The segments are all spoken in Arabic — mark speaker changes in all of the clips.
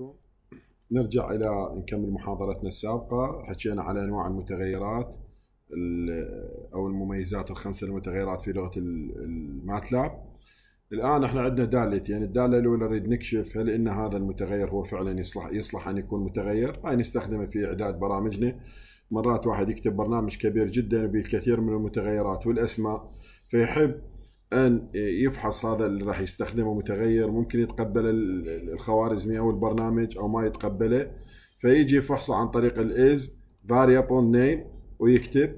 Speaker 1: عليكم نرجع الى نكمل محاضرتنا السابقه حكينا على انواع المتغيرات او المميزات الخمسه المتغيرات في لغه الماتلاب الان احنا عندنا دالتين يعني الداله الاولى نريد نكشف هل ان هذا المتغير هو فعلا يصلح يصلح ان يكون متغير هاي نستخدمه في اعداد برامجنا مرات واحد يكتب برنامج كبير جدا بالكثير من المتغيرات والاسماء فيحب ان يفحص هذا اللي راح يستخدمه متغير ممكن يتقبل الخوارزمي او البرنامج او ما يتقبله فيجي يفحصه عن طريق الايز variable name ويكتب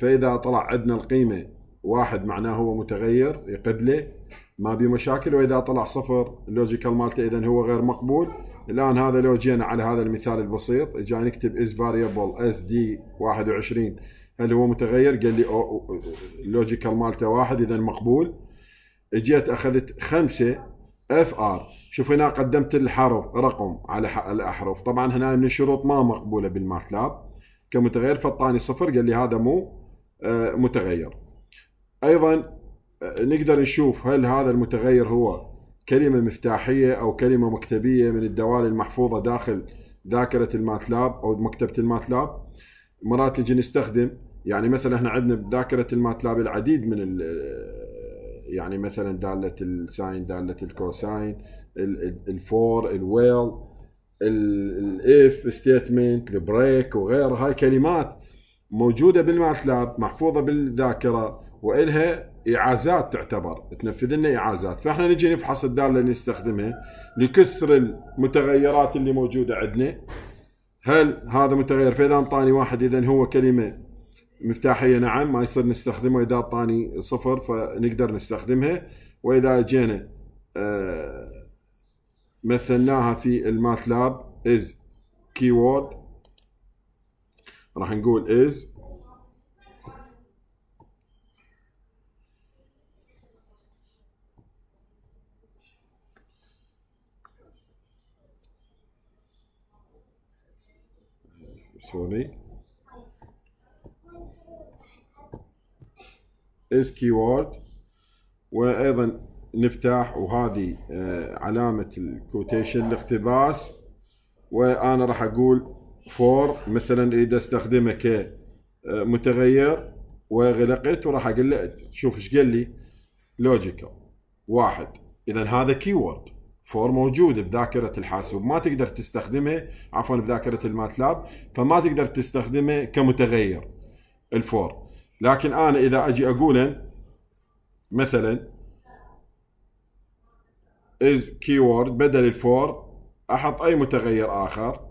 Speaker 1: فاذا طلع عندنا القيمه واحد معناه هو متغير يقبله ما بي مشاكل واذا طلع صفر اللوجيكال مالته اذا هو غير مقبول الان هذا لو جينا على هذا المثال البسيط جاي نكتب از variable sd 21 هل هو متغير قال لي اللوجيكال مالته واحد اذا مقبول اجيت اخذت خمسه اف ار شوف هنا قدمت الحرف رقم على الاحرف طبعا هنا من الشروط ما مقبوله بالماتلاب كمتغير فاعطاني صفر قال لي هذا مو آه، متغير ايضا آه، نقدر نشوف هل هذا المتغير هو كلمه مفتاحيه او كلمه مكتبيه من الدوال المحفوظه داخل ذاكره الماتلاب او مكتبه الماتلاب مرات نجي نستخدم يعني مثلا احنا عندنا بذاكره الماتلاب العديد من ال يعني مثلا داله الساين داله الكوساين الفور الويل الاف ستيتمنت البريك وغير هاي كلمات موجوده بالماتلاب محفوظه بالذاكره والها اعازات تعتبر تنفذ لنا اعازات فاحنا نجي نفحص الداله اللي نستخدمها لكثر المتغيرات اللي موجوده عندنا هل هذا متغير فاذا انطاني واحد اذا هو كلمه مفتاحيه نعم ما يصير نستخدمه اذا اعطاني صفر فنقدر نستخدمها واذا جينا آه، مثلناها في الماتلاب از كيورد راح نقول از سوري اس كيورد وايضا نفتح وهذه آه، علامه الكوتيشن الاقتباس وانا راح اقول فور مثلا اريد استخدمه كمتغير آه، وغلقت وراح اقول له شوف ايش قال لي لوجيكال واحد اذا هذا كيورد فور موجود بذاكره الحاسوب ما تقدر تستخدمه عفوا بذاكره الماتلاب فما تقدر تستخدمه كمتغير الفور لكن أنا إذا أجي أقول مثلا is keyword بدل الفور أحط أي متغير آخر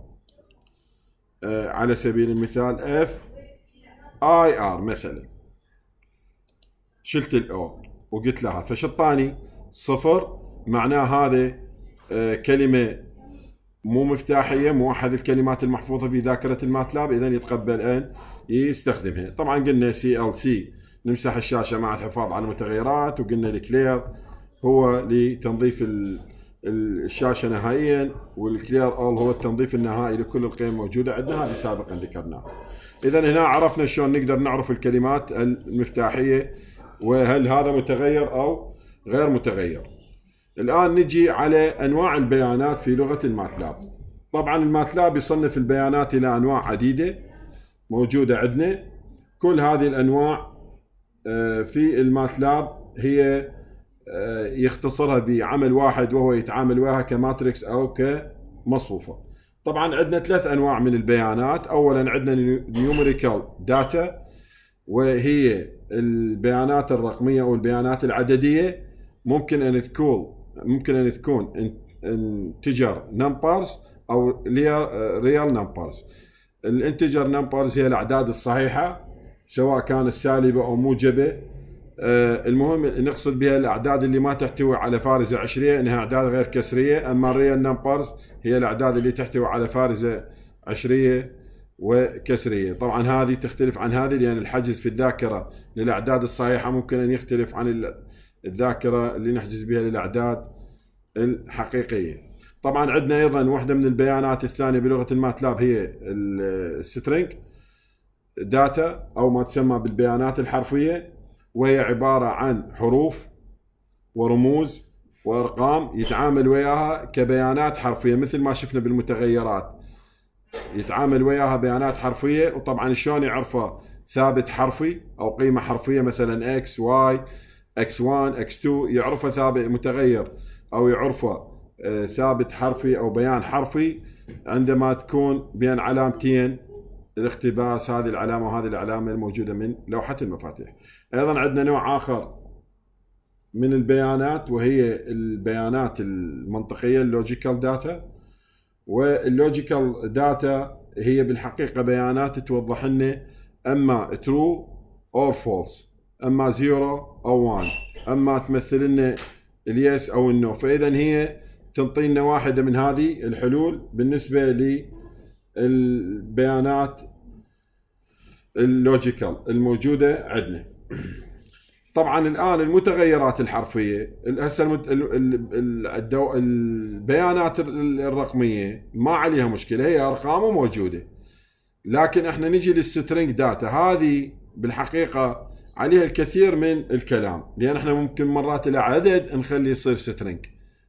Speaker 1: آه، على سبيل المثال اف اي ار مثلا شلت الاو وقلت لها فشطاني صفر معناه هذا آه، كلمه مو مفتاحيه مو احد الكلمات المحفوظه في ذاكره الماتلاب اذا يتقبل ان يستخدمها طبعا قلنا سي ال سي نمسح الشاشه مع الحفاظ على المتغيرات وقلنا الكلير هو لتنظيف الشاشه نهائيا والكلير أول هو التنظيف النهائي لكل القيم الموجوده عندنا هذه سابقا ذكرناها اذا هنا عرفنا شلون نقدر نعرف الكلمات المفتاحيه وهل هذا متغير او غير متغير الآن نجي على أنواع البيانات في لغة الماتلاب طبعا الماتلاب يصنف البيانات إلى أنواع عديدة موجودة عندنا كل هذه الأنواع آه، في الماتلاب هي آه، يختصرها بعمل واحد وهو يتعامل وياها كماتريكس أو كمصفوفة طبعا عندنا ثلاث أنواع من البيانات أولا عندنا نيوميريكال داتا وهي البيانات الرقمية أو البيانات العددية ممكن أن تكون ممكن ان تكون انتجر نمبرز او ريال نمبرز الانتجر نمبرز هي الاعداد الصحيحه سواء كانت سالبه او موجبه آه، المهم نقصد بها الاعداد اللي ما تحتوي على فارزه عشريه انها اعداد غير كسريه اما الريال نمبرز هي الاعداد اللي تحتوي على فارزه عشريه وكسريه طبعا هذه تختلف عن هذه لان الحجز في الذاكره للاعداد الصحيحه ممكن ان يختلف عن الذاكره اللي نحجز بها للاعداد الحقيقيه. طبعا عندنا ايضا واحده من البيانات الثانيه بلغه الماتلاب هي السترينج داتا او ما تسمى بالبيانات الحرفيه وهي عباره عن حروف ورموز وارقام يتعامل وياها كبيانات حرفيه مثل ما شفنا بالمتغيرات يتعامل وياها بيانات حرفيه وطبعا شلون يعرفها ثابت حرفي او قيمه حرفيه مثلا اكس واي اكس 1 اكس 2 يعرفه ثابت متغير او يعرفه آه، ثابت حرفي او بيان حرفي عندما تكون بين علامتين الاختباس هذه العلامه وهذه العلامه الموجوده من لوحه المفاتيح. ايضا عندنا نوع اخر من البيانات وهي البيانات المنطقيه اللوجيكال داتا واللوجيكال داتا هي بالحقيقه بيانات توضح لنا اما ترو اور فولس اما زيرو او وان اما تمثل لنا اليس او النو فاذا هي تنطي لنا واحده من هذه الحلول بالنسبه للبيانات اللوجيكال الموجوده عندنا طبعا الان المتغيرات الحرفيه هسه البيانات الرقميه ما عليها مشكله هي ارقام موجوده لكن احنا نجي للسترينج داتا هذه بالحقيقه عليها الكثير من الكلام لان احنا ممكن مرات الى عدد نخليه يصير سترنج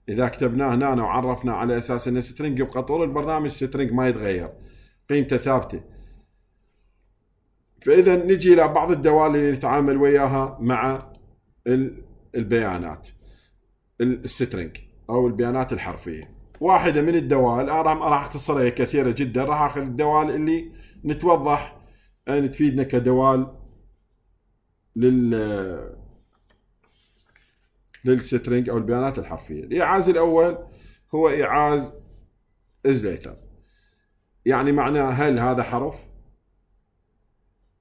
Speaker 1: اذا كتبناه هنا وعرفنا على اساس انه سترنج يبقى طول البرنامج سترنج ما يتغير قيمته ثابته فاذا نجي الى بعض الدوال اللي نتعامل وياها مع البيانات السترنج او البيانات الحرفيه واحده من الدوال انا راح اختصرها كثيره جدا راح اخذ الدوال اللي نتوضح ان تفيدنا كدوال لل للسترنج او البيانات الحرفيه الايعاز الاول هو ايعاز ازليتر يعني معناه هل هذا حرف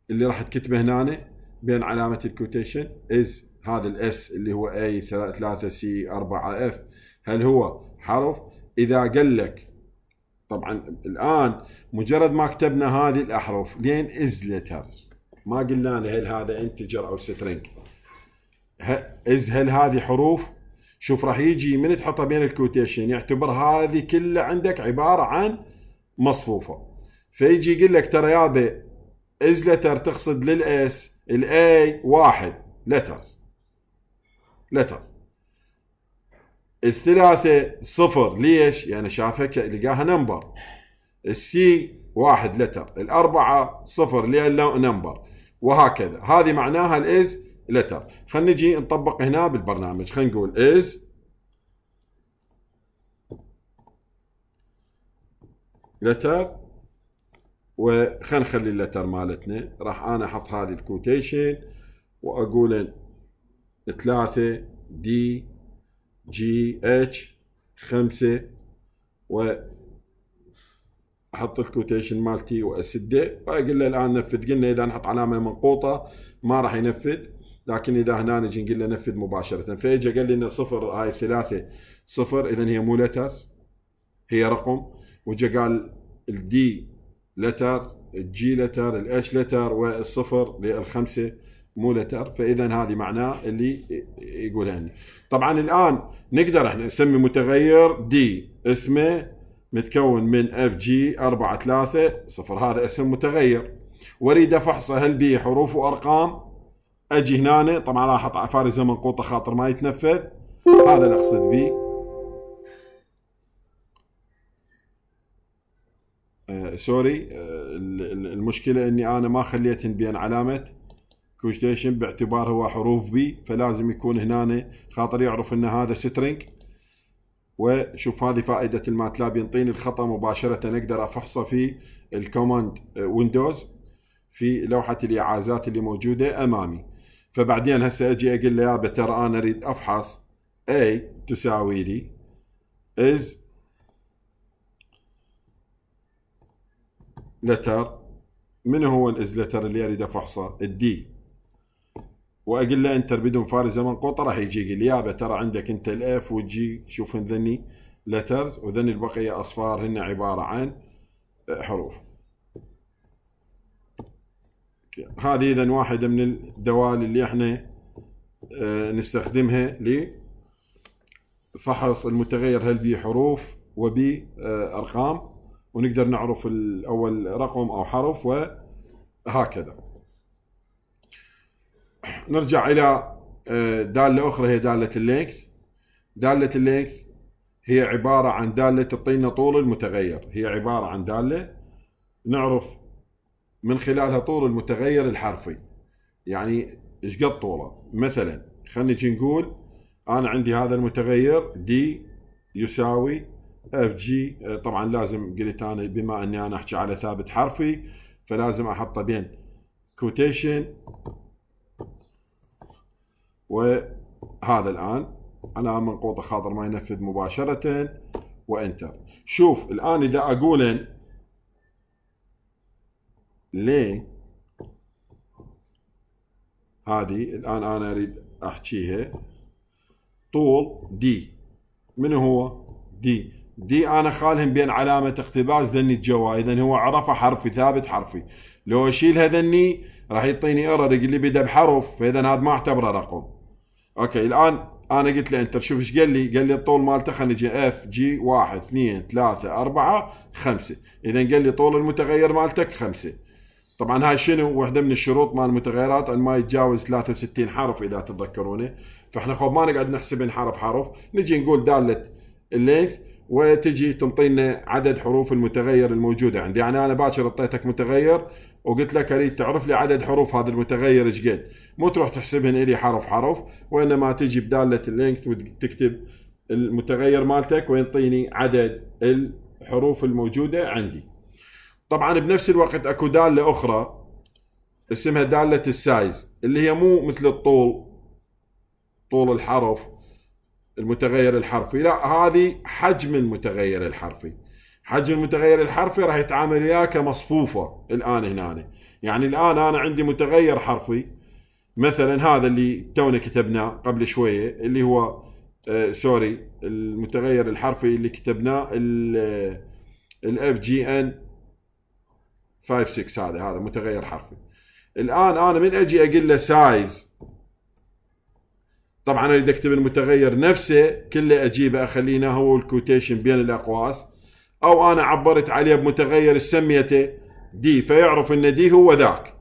Speaker 1: اللي راح تكتبه هنا بين علامه الكوتيشن از هذا الاس اللي هو اي 3 سي 4 اف هل هو حرف اذا قال لك طبعا الان مجرد ما كتبنا هذه الاحرف لين از ليترز ما قلنا له هل هذا انتجر او سترنج از هل هذه حروف شوف راح يجي من تحطها بين الكوتيشن يعتبر هذه كلها عندك عباره عن مصفوفه فيجي يقول لك ترى يابا از لتر تقصد للاس الاي واحد لترز لتر الثلاثة صفر ليش؟ يعني شافها لقاها نمبر السي واحد لتر الأربعة صفر لأن نمبر وهكذا هذه معناها الاز لتر خلينا نجي نطبق هنا بالبرنامج خلينا نقول از لتر وخلينا نخلي اللتر مالتنا راح انا احط هذه الكوتيشن واقول ثلاثة دي جي اتش خمسة و احط الكوتيشن مالتي واسده واقول له الان نفذ قلنا اذا نحط علامه منقوطه ما راح ينفذ لكن اذا هنا نجي نقول له نفذ مباشره فاجى قال لي انه صفر هاي الثلاثه صفر اذا هي مو لترز هي رقم وجا قال الدي لتر الجي لتر الاش لتر والصفر للخمسه مو لتر فاذا هذه معناه اللي يقولها طبعا الان نقدر احنا نسمي متغير دي اسمه متكون من اف جي 4 3 صفر هذا اسم متغير واريد افحصه هل به حروف وارقام اجي هنا طبعا راح احط فارزه منقوطه خاطر ما يتنفذ هذا اللي اقصد به آه سوري آه المشكله اني انا ما خليتهن بين علامه كوتيشن باعتبار هو حروف بي فلازم يكون هنا خاطر يعرف ان هذا سترنج وشوف هذه فائده الماتلاب ينطيني الخطا مباشره اقدر افحصه في الكوماند آه، ويندوز في لوحه الاعازات اللي موجوده امامي فبعدين هسه اجي اقول له يا بتر انا اريد افحص A تساوي لي is letter من هو الاز letter اللي اريد افحصه الدي واقول له انتر بدون فارق زمن قوطه راح يجي لي يابا ترى عندك انت الاف والجي شوف ذني لترز وذني البقيه اصفار هن عباره عن آه، حروف هذه اذا واحده من الدوال اللي احنا آه، نستخدمها لفحص المتغير هل به حروف وبي آه، ارقام ونقدر نعرف الاول رقم او حرف وهكذا نرجع الى آه، داله اخرى هي داله اللينك داله اللينك هي عباره عن داله تعطينا طول المتغير هي عباره عن داله نعرف من خلالها طول المتغير الحرفي يعني ايش قد طوله مثلا خلينا نجي نقول انا عندي هذا المتغير دي يساوي اف آه، جي طبعا لازم قلت انا بما اني انا احكي على ثابت حرفي فلازم احطه بين كوتيشن وهذا الآن انا منقوطة خاطر ما ينفذ مباشرة وانتر شوف الآن إذا أقول ليه هذه الآن أنا أريد أحكيها طول دي من هو دي دي انا خالهم بين علامه اقتباس ذني الجواي اذا هو عرفه حرفي ثابت حرفي لو اشيلها ذني راح يعطيني ايرور يقول لي بدا بحرف فاذا هذا ما اعتبره رقم اوكي الان انا قلت له انتر طيب شوف ايش قال لي؟ قال لي الطول مالته خلينا نجي اف جي 1 2 3 4 5 اذا قال لي طول المتغير مالتك 5 طبعا هاي شنو؟ وحده من الشروط مال المتغيرات ان ما يتجاوز 63 حرف اذا تتذكرونه فاحنا خب ما نقعد نحسب حرف حرف نجي نقول داله الليث وتجي تنطينا عدد حروف المتغير الموجوده عندي يعني انا باكر اعطيتك متغير وقلت لك اريد تعرف لي عدد حروف هذا المتغير ايش قد مو تروح تحسبهن الي حرف حرف وانما تجي بداله اللينكت وتكتب المتغير مالتك وينطيني عدد الحروف الموجوده عندي طبعا بنفس الوقت اكو داله اخرى اسمها داله السايز اللي هي مو مثل الطول طول الحرف المتغير الحرفي لا هذه حجم المتغير الحرفي حجم المتغير الحرفي راح يتعامل وياه كمصفوفه الان هنا يعني الان انا عندي متغير حرفي مثلا هذا اللي تونا كتبناه قبل شويه اللي هو آه سوري المتغير الحرفي اللي كتبناه الاف جي ان 56 هذا هذا متغير حرفي الان انا من اجي اقول له سايز طبعا اريد اكتب المتغير نفسه كله اجيبه اخليه هو الكوتيشن بين الاقواس او انا عبرت عليه بمتغير سميته دي فيعرف ان دي هو ذاك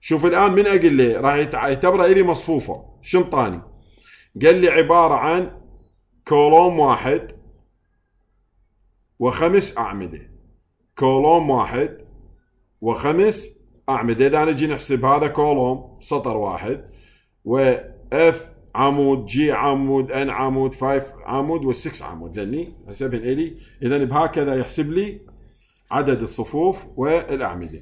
Speaker 1: شوف الان من اقول له راح يعتبره الي مصفوفه شنطاني قال لي عباره عن كولوم واحد وخمس اعمده كولوم واحد وخمس اعمده اذا نجي نحسب هذا كولوم سطر واحد واف عمود جي عمود ان عمود 5 عمود وال6 عمود لاني 7 الي اذا بهكذا يحسب لي عدد الصفوف والاعمده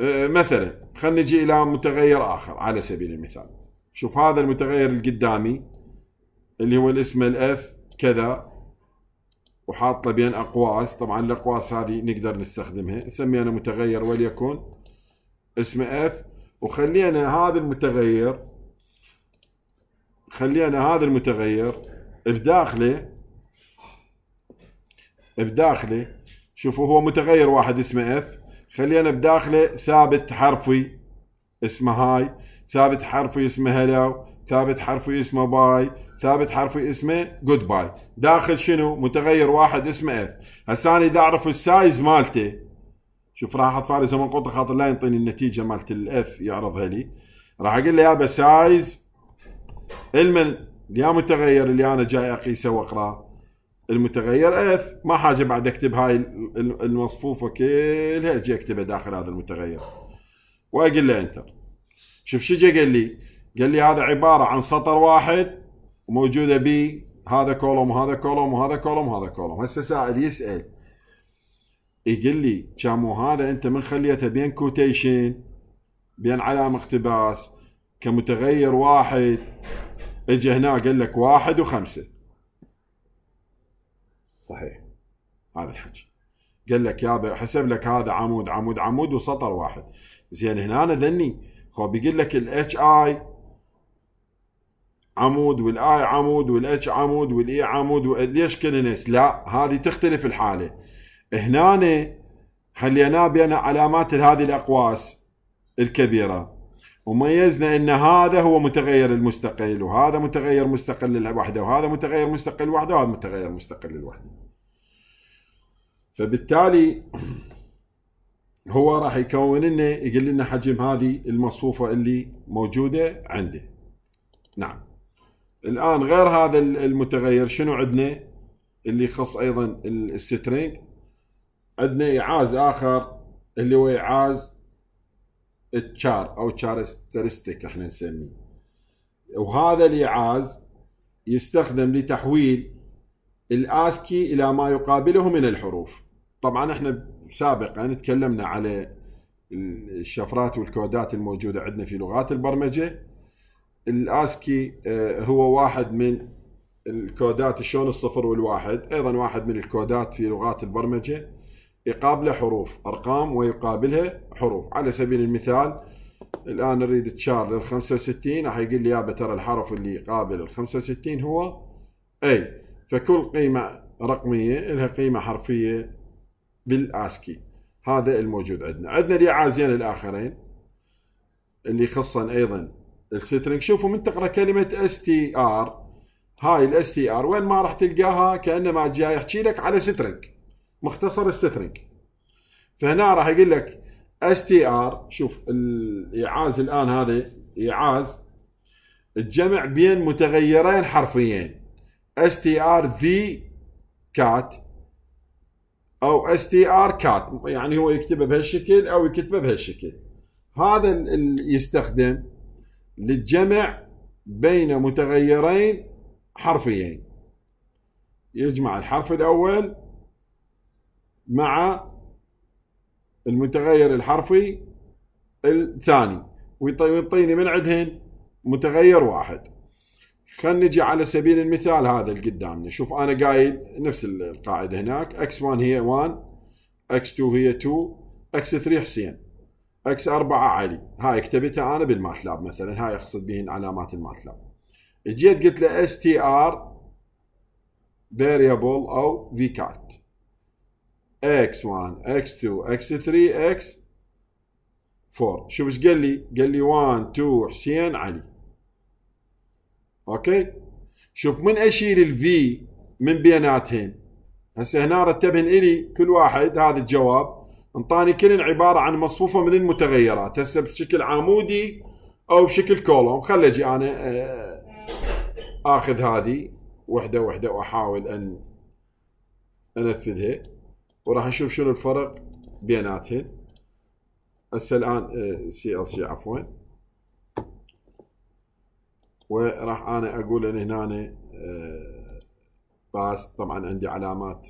Speaker 1: أه، مثلا خلينا نجي الى متغير اخر على سبيل المثال شوف هذا المتغير القدامي اللي هو الاسم الاف كذا وحاطه بين اقواس طبعا الاقواس هذه نقدر نستخدمها سمينا متغير وليكن اسمه اف وخلينا هذا المتغير خلينا هذا المتغير بداخله بداخله شوفوا هو متغير واحد اسمه اف خلينا بداخله ثابت حرفي اسمه هاي ثابت حرفي اسمه هلو ثابت حرفي اسمه باي ثابت حرفي اسمه جود باي داخل شنو متغير واحد اسمه اف هسه انا اذا اعرف السايز مالته شوف راح احط فارس فارزه منقوطه خاطر لا ينطيني النتيجه مالت الاف يعرضها لي راح اقول له يابا سايز علما يا متغير اللي انا جاي اقيسه واقراه المتغير اف ما حاجه بعد اكتب هاي المصفوفه كلها اجي اكتبها داخل هذا المتغير واقول له انتر شوف شو جا قال لي قال لي هذا عباره عن سطر واحد وموجوده ب هذا كولوم وهذا كولوم وهذا كولوم وهذا كولوم هسه سائل يسال يقول لي كامو هذا انت من خليته بين كوتيشن بين علامه اقتباس كمتغير واحد اجى هنا قال لك واحد وخمسة صحيح هذا الحكي قال لك يابا حسب لك هذا عمود عمود عمود وسطر واحد زين هنا أنا ذني خو بيقول لك الاتش اي عمود والاي عمود والاتش عمود والاي e عمود ليش كلنس لا هذه تختلف الحاله هنا خليناه بين علامات هذه الاقواس الكبيره وميزنا ان هذا هو متغير المستقل وهذا متغير مستقل لوحده وهذا متغير مستقل لوحده وهذا متغير مستقل لوحده فبالتالي هو راح يكون لنا يقول لنا حجم هذه المصفوفه اللي موجوده عنده نعم الان غير هذا المتغير شنو عندنا اللي يخص ايضا السترينج عندنا اعاز اخر اللي هو اعاز التشار او تشارسترستيك احنا نسميه وهذا الايعاز يستخدم لتحويل الاسكي الى ما يقابله من الحروف طبعا احنا سابقا تكلمنا على الشفرات والكودات الموجوده عندنا في لغات البرمجه الاسكي آه، هو واحد من الكودات شلون الصفر والواحد ايضا واحد من الكودات في لغات البرمجه يقابله حروف أرقام ويقابلها حروف على سبيل المثال الآن نريد تشار لل 65 راح يقول لي يابا ترى الحرف اللي يقابل ال 65 هو أي فكل قيمة رقمية لها قيمة حرفية بالآسكي هذا الموجود عندنا عندنا اليعازين الآخرين اللي يخصن أيضا السترنج شوفوا من تقرأ كلمة اس تي ار هاي الاس تي ار وين ما راح تلقاها كأنما جاي يحكي لك على سترنج مختصر سترنج فهنا راح يقول لك اس تي ار شوف الايعاز الان هذا ايعاز الجمع بين متغيرين حرفيين اس تي ار في كات او اس تي ار كات يعني هو يكتبه بهالشكل او يكتبه بهالشكل هذا اللي يستخدم للجمع بين متغيرين حرفيين يجمع الحرف الاول مع المتغير الحرفي الثاني ويعطيني من عندهن متغير واحد خلينا نجي على سبيل المثال هذا اللي قدامنا شوف انا قايل نفس القاعده هناك اكس 1 هي 1 اكس 2 هي 2 اكس 3 حسين اكس 4 علي هاي كتبتها انا بالماتلاب مثلا هاي اقصد بهن علامات الماتلاب جيت قلت له اس تي ار فاريبل او في كات اكس 1 اكس 2 اكس 3 اكس 4 شوف ايش قال لي قال لي 1 2 حسين علي اوكي شوف من اشيل الفي من بيناتهم هسه هنا رتبهن الي كل واحد هذا الجواب انطاني كلن عباره عن مصفوفه من المتغيرات هسه بشكل عمودي او بشكل كولوم خلي اجي انا آه، اخذ هذه وحده وحده واحاول ان انفذها وراح نشوف شنو الفرق بيناتهن هسه الان سي ال سي عفوا وراح انا اقول ان هنا آه، باس طبعا عندي علامات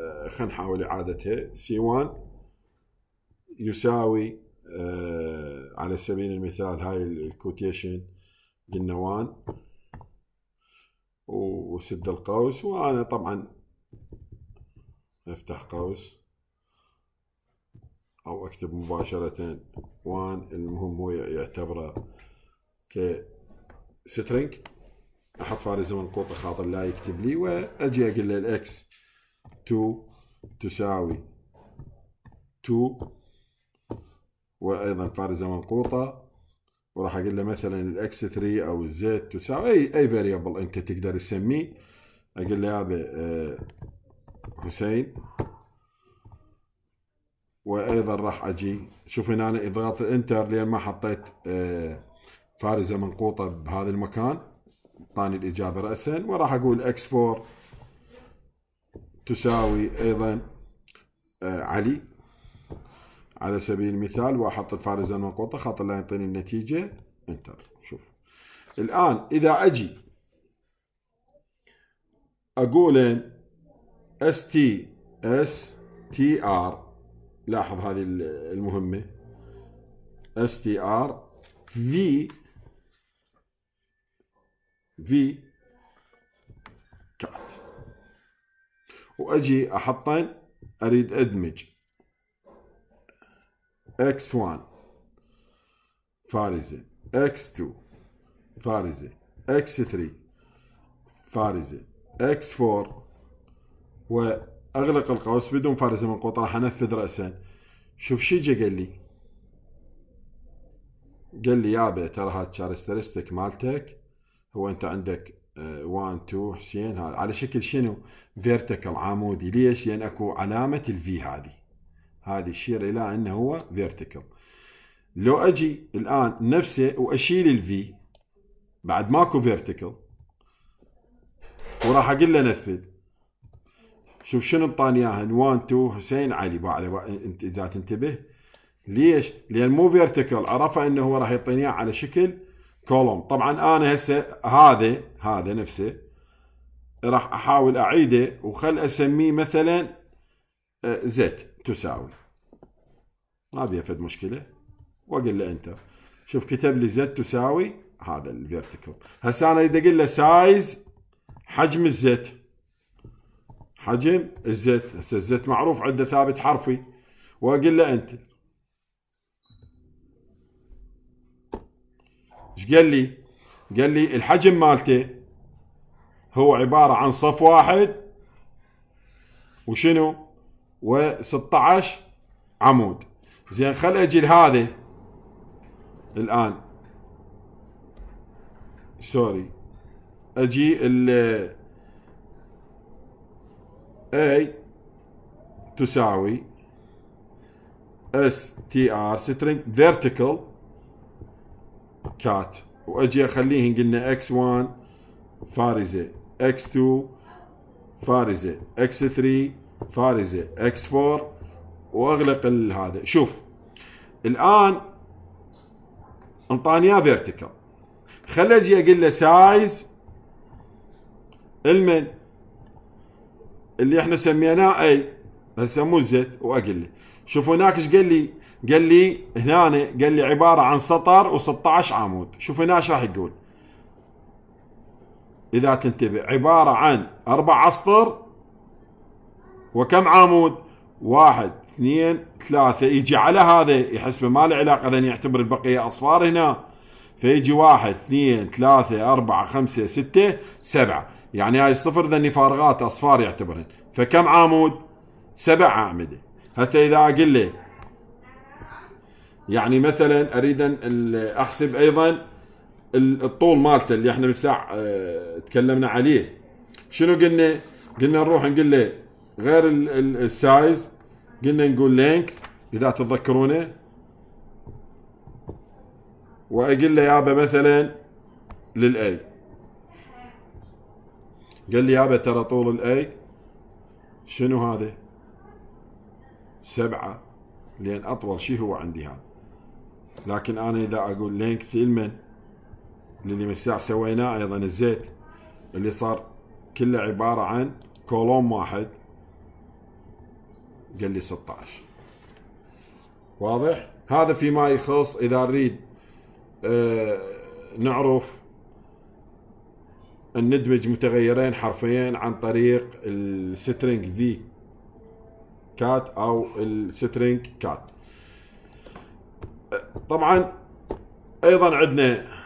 Speaker 1: آه، خلينا نحاول اعادتها سي 1 يساوي آه، على سبيل المثال هاي الكوتيشن بالنوان وسد القوس وانا طبعا افتح قوس او اكتب مباشرة وان المهم هو يعتبره كسترنج احط فارز زمن قوطة خاطر لا يكتب لي واجي اقول له الاكس 2 تساوي 2 وايضا فارز منقوطه قوطة وراح اقول له مثلا الاكس 3 او الزد تساوي اي اي فاريبل انت تقدر تسميه اقول له هذا آه، حسين وايضا راح اجي شوف هنا أنا اضغط انتر لان ما حطيت آه، فارزه منقوطه بهذا المكان اعطاني الاجابه راسا وراح اقول اكس 4 تساوي ايضا آه، علي على سبيل المثال واحط الفارز المنقوطه خاطر لا يعطيني النتيجه انتر شوف الان اذا اجي اقول اس تي اس تي ار لاحظ هذه المهمه اس تي ار في في كات واجي احطن اريد ادمج x1 فارزة x2 فارزة x3 فارزة x4 وأغلق القوس بدون فارزة منقوطة راح أنفذ رأسا شوف شي جا قال لي قال لي يابا ترى هاد الكاركترستيك مالتك هو أنت عندك 1 آه، 2 حسين على شكل شنو فيرتيكال عمودي ليش لأن يعني أكو علامة الفي هذه هذه تشير الى انه هو فيرتيكال لو اجي الان نفسه واشيل الفي بعد ماكو فيرتيكال وراح اقول له نفذ شوف شنو انطاني اياها 1 2 حسين علي على اذا تنتبه ليش؟ لان مو فيرتيكال عرفه انه هو راح يعطيني على شكل كولوم طبعا انا هسه هذا هذا نفسه راح احاول اعيده وخل اسميه مثلا زد تساوي ما بيها فد مشكله واقول له انتر شوف كتب لي زد تساوي هذا الفيرتيكال هسه انا اذا اقول له سايز حجم الزد حجم الزد هسه الزد معروف عنده ثابت حرفي واقول له انتر ايش قال لي؟ قال لي الحجم مالته هو عباره عن صف واحد وشنو؟ و16 عمود زين خل اجي لهذه الان سوري اجي ال اي تساوي اس تي ار سترينج فيرتيكال كات واجي اخليهن قلنا اكس 1 فارزه اكس 2 فارزه اكس 3 فارزه اكس 4 واغلق هذا شوف الان انطاني اياه فيرتيكال خل اجي اقول له سايز المن اللي احنا سميناه اي نسموه زد واقول له شوف هناك ايش قال لي قال لي هنا قال لي عباره عن سطر و16 عمود شوف هنا ايش راح يقول اذا تنتبه عباره عن اربع اسطر وكم عامود واحد اثنين ثلاثة يجي على هذا يحسبه ما له علاقة ذن يعتبر البقية أصفار هنا فيجي واحد اثنين ثلاثة أربعة خمسة ستة سبعة يعني هاي الصفر ذني فارغات أصفار يعتبرن فكم عامود سبع أعمدة حتى إذا أقول له يعني مثلا أريد أحسب أيضا الطول مالته اللي احنا بالساعة اه تكلمنا عليه شنو قلنا قلنا نروح نقول له غير السايز قلنا نقول لينكث اذا تتذكرونه واقول له يابا مثلا للاي قال لي يابا ترى طول الاي شنو هذا سبعة لان اطول شيء هو عندي هذا لكن انا اذا اقول لينكث لمن اللي من الساعة سويناه ايضا الزيت اللي صار كله عبارة عن كولوم واحد قال لي 16 واضح هذا فيما يخص اذا نريد آه، نعرف ان ندمج متغيرين حرفيين عن طريق السترنج ذي كات او السترنج كات طبعا ايضا عندنا